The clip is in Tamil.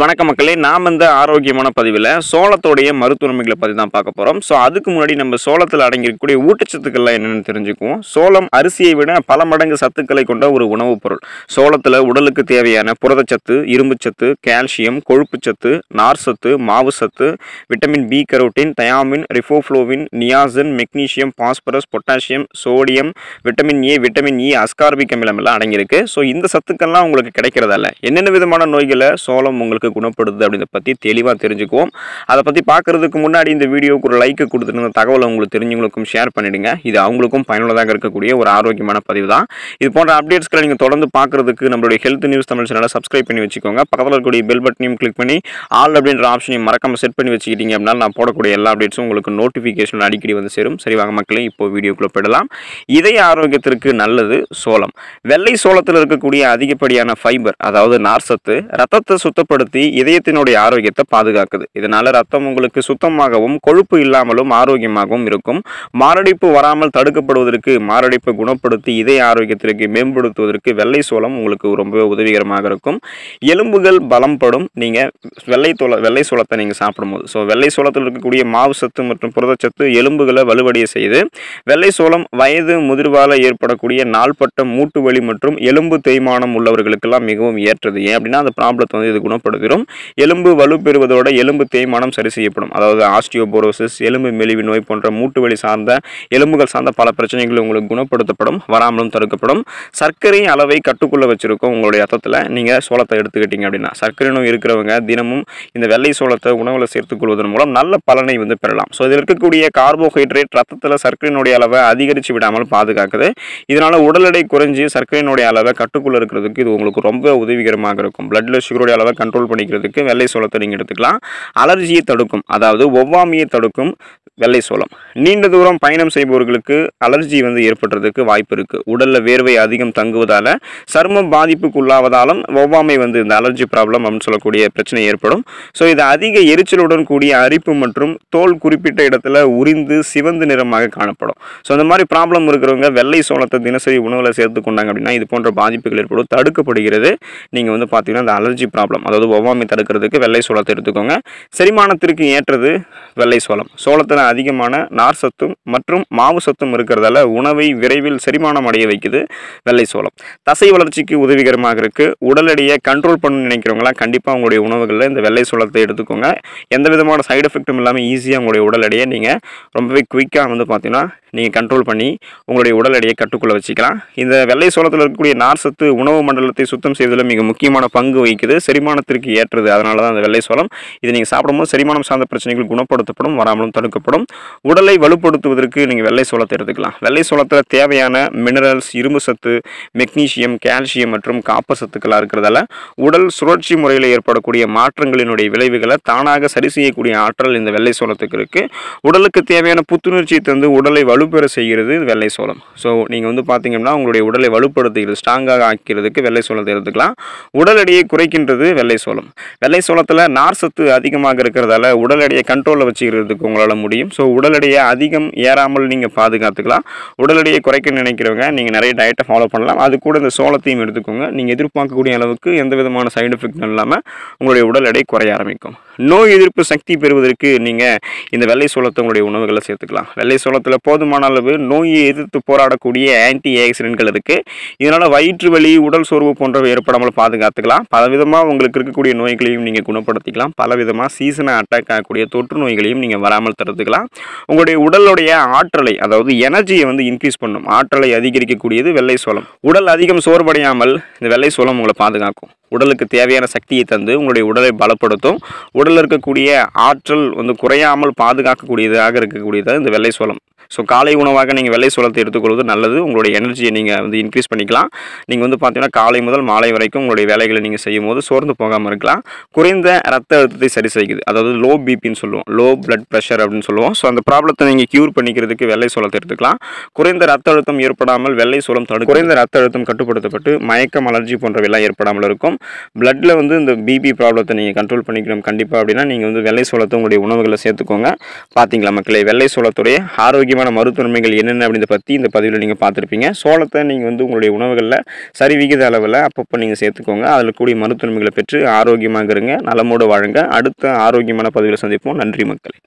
வணக்க மக்களே நாம் இந்த ஆரோக்கியமான பதிவில் சோளத்தோடைய மருத்துவமைகளை பற்றி தான் பார்க்க போகிறோம் ஸோ அதுக்கு முன்னாடி நம்ம சோளத்தில் அடங்கியிருக்கக்கூடிய ஊட்டச்சத்துக்கள்லாம் என்னென்னு தெரிஞ்சுக்குவோம் சோளம் அரிசியை விட பல மடங்கு சத்துக்களை கொண்ட ஒரு உணவுப் பொருள் சோளத்தில் உடலுக்கு தேவையான புரதச்சத்து இரும்புச்சத்து கால்சியம் கொழுப்புச்சத்து மாவு சத்து vitamin B carotene thiamine riboflavin niacin magnesium phosphorus potassium sodium vitamin A vitamin E ascorbic அமிலம் எல்லாம் அடங்கியிருக்கு ஸோ இந்த சத்துக்கள்லாம் உங்களுக்கு கிடைக்கிறதால என்னென்ன விதமான நோய்களை சோளம் உங்களுக்கு உங்களுக்கு குணப்படுது அப்படின்றத பற்றி தெளிவாக தெரிஞ்சுக்குவோம் அதை பற்றி பார்க்குறதுக்கு முன்னாடி இந்த வீடியோக்கு ஒரு லைக்கு கொடுத்துருந்த தகவலை உங்களுக்கு தெரிஞ்சவங்களுக்கும் ஷேர் பண்ணிவிடுங்க இது அவங்களுக்கும் பயனுள்ளதாக இருக்கக்கூடிய ஒரு ஆரோக்கியமான பதிவு தான் இது போன்ற அப்டேட்ஸ்களை நீங்கள் தொடர்ந்து பார்க்குறதுக்கு நம்மளுடைய ஹெல்த் நியூஸ் தமிழ் சேனலை சப்ஸ்கிரைப் பண்ணி வச்சுக்கோங்க பக்கத்தில் இருக்கக்கூடிய பெல் பட்டனையும் கிளிக் பண்ணி ஆல் அப்படின்ற ஆப்ஷனையும் மறக்காமல் செட் பண்ணி வச்சுக்கிட்டீங்க அப்படின்னா நான் போடக்கூடிய எல்லா அப்டேட்ஸும் உங்களுக்கு நோட்டிஃபிகேஷன் அடிக்கடி வந்து சேரும் சரி வாங்க மக்களே இப்போ வீடியோக்குள்ளே போயிடலாம் இதய ஆரோக்கியத்திற்கு நல்லது சோளம் வெள்ளை சோளத்தில் இருக்கக்கூடிய அதிகப்படியான ஃபைபர் அதாவது நார்சத்து ரத்தத்தை சுத்தப்படுத்த பயன்படுத்தி இதயத்தினுடைய ஆரோக்கியத்தை பாதுகாக்குது இதனால் ரத்தம் உங்களுக்கு சுத்தமாகவும் கொழுப்பு இல்லாமலும் ஆரோக்கியமாகவும் இருக்கும் மாரடைப்பு வராமல் தடுக்கப்படுவதற்கு மாரடைப்பை குணப்படுத்தி இதய ஆரோக்கியத்திற்கு மேம்படுத்துவதற்கு வெள்ளை சோளம் உங்களுக்கு ரொம்பவே உதவிகரமாக இருக்கும் எலும்புகள் பலம்படும் நீங்கள் வெள்ளை தோல வெள்ளை சோளத்தை நீங்கள் சாப்பிடும்போது ஸோ வெள்ளை சோளத்தில் இருக்கக்கூடிய மாவு சத்து மற்றும் புரதச்சத்து எலும்புகளை வலுவடைய செய்து வெள்ளை சோளம் வயது முதிர்வால் ஏற்படக்கூடிய நாள்பட்ட மூட்டு வலி மற்றும் எலும்பு தேய்மானம் உள்ளவர்களுக்கெல்லாம் மிகவும் ஏற்றது ஏன் அப்படின்னா அந்த ப்ராப்ளத்தை வந்து இது குணப்படுது தரும் எலும்பு வலு பெறுவதோட எலும்பு தேய்மானம் சரி செய்யப்படும் அதாவது ஆஸ்டியோபோரோசிஸ் எலும்பு மெலிவு நோய் போன்ற மூட்டு சார்ந்த எலும்புகள் சார்ந்த பல பிரச்சனைகள் உங்களுக்கு குணப்படுத்தப்படும் வராமலும் தடுக்கப்படும் சர்க்கரை அளவை கட்டுக்குள்ளே வச்சுருக்கோம் உங்களுடைய ரத்தத்தில் நீங்கள் சோளத்தை எடுத்துக்கிட்டீங்க அப்படின்னா சர்க்கரை நோய் இருக்கிறவங்க தினமும் இந்த வெள்ளை சோளத்தை உணவில் கொள்வதன் மூலம் நல்ல பலனை வந்து பெறலாம் ஸோ இதில் இருக்கக்கூடிய கார்போஹைட்ரேட் ரத்தத்தில் சர்க்கரையினுடைய அளவை அதிகரித்து விடாமல் பாதுகாக்குது இதனால் உடல் எடை குறைஞ்சி சர்க்கரையினுடைய அளவை கட்டுக்குள்ளே இருக்கிறதுக்கு இது உங்களுக்கு ரொம்ப உதவிகரமாக இருக்கும் பிளட்டில் சுகருடைய அளவை கண்ட்ரோல் பண்ணிக்கிறதுக்கு வெள்ளை சோளத்தை நீங்கள் எடுத்துக்கலாம் அலர்ஜியை தடுக்கும் அதாவது ஒவ்வாமையை தடுக்கும் வெள்ளை சோளம் நீண்ட தூரம் பயணம் செய்பவர்களுக்கு அலர்ஜி வந்து ஏற்படுறதுக்கு வாய்ப்பு இருக்குது உடலில் வேர்வை அதிகம் தங்குவதால் சர்ம பாதிப்புக்கு உள்ளாவதாலும் ஒவ்வாமை வந்து இந்த அலர்ஜி ப்ராப்ளம் அப்படின்னு சொல்லக்கூடிய பிரச்சனை ஏற்படும் ஸோ இது அதிக எரிச்சலுடன் கூடிய அரிப்பு மற்றும் தோல் குறிப்பிட்ட இடத்துல உறிந்து சிவந்து நிறமாக காணப்படும் ஸோ அந்த மாதிரி ப்ராப்ளம் இருக்கிறவங்க வெள்ளை சோளத்தை தினசரி உணவில் சேர்த்து கொண்டாங்க அப்படின்னா இது போன்ற பாதிப்புகள் ஏற்படும் தடுக்கப்படுகிறது நீங்கள் வந்து பார்த்தீங்கன்னா அந்த அலர்ஜி ப்ராப்ளம் அதாவது ஒவ்வாமை தடுக்கிறதுக்கு வெள்ளை சோளத்தை எடுத்துக்கோங்க செரிமானத்திற்கு ஏற்றது வெள்ளை சோளம் சோளத்தை உணவில் அதிகமான நார் சத்தும் மற்றும் மாவு சத்தும் இருக்கிறதால உணவை விரைவில் செரிமானம் அடைய வைக்குது வெள்ளை சோளம் தசை வளர்ச்சிக்கு உதவிகரமாக இருக்குது உடல் எடையை கண்ட்ரோல் பண்ணணும்னு நினைக்கிறவங்களாம் கண்டிப்பாக உங்களுடைய உணவுகளில் இந்த வெள்ளை சோளத்தை எடுத்துக்கோங்க எந்த விதமான சைடு எஃபெக்ட்டும் இல்லாமல் ஈஸியாக உங்களுடைய உடல் எடையை நீங்கள் ரொம்பவே குயிக்காக வந்து பார்த்தீங்கன்னா நீங்கள் கண்ட்ரோல் பண்ணி உங்களுடைய உடல் எடையை கட்டுக்குள்ளே வச்சுக்கலாம் இந்த வெள்ளை சோளத்தில் இருக்கக்கூடிய நார் சத்து உணவு மண்டலத்தை சுத்தம் செய்வதில் மிக முக்கியமான பங்கு வகிக்குது செரிமானத்திற்கு ஏற்றது அதனால தான் அந்த வெள்ளை சோளம் இதை நீங்கள் சாப்பிடும்போது செரிமானம் சார்ந்த பிரச்சனைகள் குணப்படுத்தப்படும் வராமலும் தடுக்கப்படும் உடலை வலுப்படுத்துவதற்கு நீங்கள் வெள்ளை சோளத்தை எடுத்துக்கலாம் வெள்ளை சோளத்தில் தேவையான மினரல்ஸ் இரும்பு சத்து மெக்னீஷியம் கால்சியம் மற்றும் காப்பர் சத்துக்களாக இருக்கிறதால உடல் சுழற்சி முறையில் ஏற்படக்கூடிய மாற்றங்களினுடைய விளைவுகளை தானாக சரி செய்யக்கூடிய ஆற்றல் இந்த வெள்ளை சோளத்துக்கு இருக்குது உடலுக்கு தேவையான புத்துணர்ச்சியை தந்து உடலை வலு வலுப்பெற செய்கிறது வெள்ளை சோளம் ஸோ நீங்கள் வந்து பார்த்திங்கன்னா உங்களுடைய உடலை வலுப்படுத்துகிறது ஸ்ட்ராங்காக ஆக்கிறதுக்கு வெள்ளை சோளத்தை எடுத்துக்கலாம் உடல் எடையை குறைக்கின்றது வெள்ளை சோளம் வெள்ளை சோளத்தில் நார் சத்து அதிகமாக இருக்கிறதால உடல் எடையை கண்ட்ரோலில் வச்சுக்கிறதுக்கு உங்களால் முடியும் ஸோ உடல் எடையை அதிகம் ஏறாமல் நீங்கள் பாதுகாத்துக்கலாம் உடல் எடையை குறைக்க நினைக்கிறவங்க நீங்கள் நிறைய டயட்டை ஃபாலோ பண்ணலாம் அது கூட இந்த சோளத்தையும் எடுத்துக்கோங்க நீங்கள் எதிர்பார்க்கக்கூடிய அளவுக்கு எந்த விதமான சைடு எஃபெக்ட் இல்லாமல் உங்களுடைய உடல் எடை குறைய ஆரம்பிக்கும் நோய் எதிர்ப்பு சக்தி பெறுவதற்கு நீங்கள் இந்த வெள்ளை சோளத்தை உங்களுடைய உணவுகளை சேர்த்துக்கலாம் வெள்ளை சோளத்தில் போதும் போதுமான அளவு நோயை எதிர்த்து போராடக்கூடிய ஆன்டி ஆக்சிடென்ட்கள் இருக்குது இதனால் வயிற்று வலி உடல் சோர்வு போன்றவை ஏற்படாமல் பாதுகாத்துக்கலாம் பலவிதமாக உங்களுக்கு இருக்கக்கூடிய நோய்களையும் நீங்கள் குணப்படுத்திக்கலாம் பலவிதமாக சீசனை அட்டாக் ஆகக்கூடிய தொற்று நோய்களையும் நீங்கள் வராமல் தடுத்துக்கலாம் உங்களுடைய உடலுடைய ஆற்றலை அதாவது எனர்ஜியை வந்து இன்க்ரீஸ் பண்ணும் ஆற்றலை அதிகரிக்கக்கூடியது வெள்ளை சோளம் உடல் அதிகம் சோர்வடையாமல் இந்த வெள்ளை சோளம் உங்களை பாதுகாக்கும் உடலுக்கு தேவையான சக்தியை தந்து உங்களுடைய உடலை பலப்படுத்தும் உடலில் இருக்கக்கூடிய ஆற்றல் வந்து குறையாமல் பாதுகாக்கக்கூடியதாக இருக்கக்கூடியதாக இந்த வெள்ளை சோளம் ஸோ காலை உணவாக நீங்கள் வெள்ளை சோளத்தை எடுத்துக்கொள்வது நல்லது உங்களுடைய எனர்ஜியை நீங்கள் வந்து இன்க்ரீஸ் பண்ணிக்கலாம் நீங்கள் வந்து பார்த்தீங்கன்னா காலை முதல் மாலை வரைக்கும் உங்களுடைய வேலைகளை நீங்கள் செய்யும் போது சோர்ந்து போகாமல் இருக்கலாம் குறைந்த ரத்த அழுத்தத்தை சரி செய்யுது அதாவது லோ பிபின்னு சொல்லுவோம் லோ பிளட் ப்ரெஷர் அப்படின்னு சொல்லுவோம் ஸோ அந்த ப்ராப்ளத்தை நீங்கள் க்யூர் பண்ணிக்கிறதுக்கு வெள்ளை சோளத்தை எடுத்துக்கலாம் குறைந்த ரத்த அழுத்தம் ஏற்படாமல் வெள்ளை சோளம் தடு குறைந்த ரத்த அழுத்தம் கட்டுப்படுத்தப்பட்டு மயக்கம் அலர்ஜி போன்றவையெல்லாம் ஏற்படாமல் இருக்கும் பிளட்டில் வந்து இந்த பிபி ப்ராப்ளத்தை நீங்கள் கண்ட்ரோல் பண்ணிக்கணும் கண்டிப்பாக அப்படின்னா நீங்கள் வந்து வெள்ளை சோளத்தை உங்களுடைய உணவுகளை சேர்த்துக்கோங்க பார்த்தீங்களா மக்களே வெள்ளை சோளத்துடைய ஆரோக்கியமாக முக்கியமான மருத்துவன்மைகள் என்னென்ன அப்படின்றத பற்றி இந்த பதிவில் நீங்கள் பார்த்துருப்பீங்க சோளத்தை நீங்கள் வந்து உங்களுடைய உணவுகளில் சரி விகித அளவில் அப்பப்போ நீங்கள் சேர்த்துக்கோங்க அதில் கூடிய மருத்துவன்மைகளை பெற்று ஆரோக்கியமாக இருங்க நலமோடு வாழுங்க அடுத்த ஆரோக்கியமான பதிவில் சந்திப்போம் நன்றி மக்களை